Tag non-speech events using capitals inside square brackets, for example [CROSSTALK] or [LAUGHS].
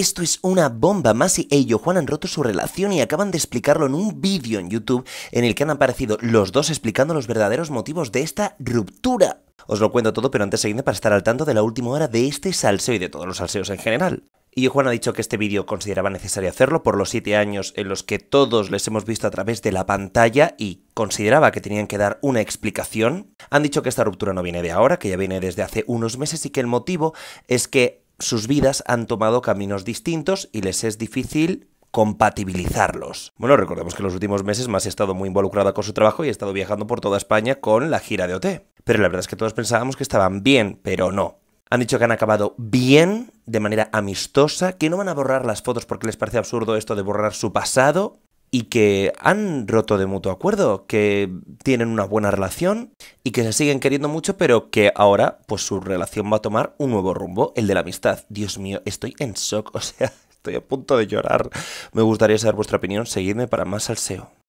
Esto es una bomba. Más y ello, Juan han roto su relación y acaban de explicarlo en un vídeo en YouTube en el que han aparecido los dos explicando los verdaderos motivos de esta ruptura. Os lo cuento todo, pero antes seguidme para estar al tanto de la última hora de este salseo y de todos los salseos en general. Y Juan ha dicho que este vídeo consideraba necesario hacerlo por los siete años en los que todos les hemos visto a través de la pantalla y consideraba que tenían que dar una explicación. Han dicho que esta ruptura no viene de ahora, que ya viene desde hace unos meses y que el motivo es que sus vidas han tomado caminos distintos y les es difícil compatibilizarlos. Bueno, recordemos que en los últimos meses más he estado muy involucrada con su trabajo y he estado viajando por toda España con la gira de OT. Pero la verdad es que todos pensábamos que estaban bien, pero no. Han dicho que han acabado bien, de manera amistosa, que no van a borrar las fotos porque les parece absurdo esto de borrar su pasado, y que han roto de mutuo acuerdo, que tienen una buena relación y que se siguen queriendo mucho, pero que ahora pues su relación va a tomar un nuevo rumbo, el de la amistad. Dios mío, estoy en shock, [LAUGHS] o sea, estoy a punto de llorar. Me gustaría saber vuestra opinión, seguidme para más salseo.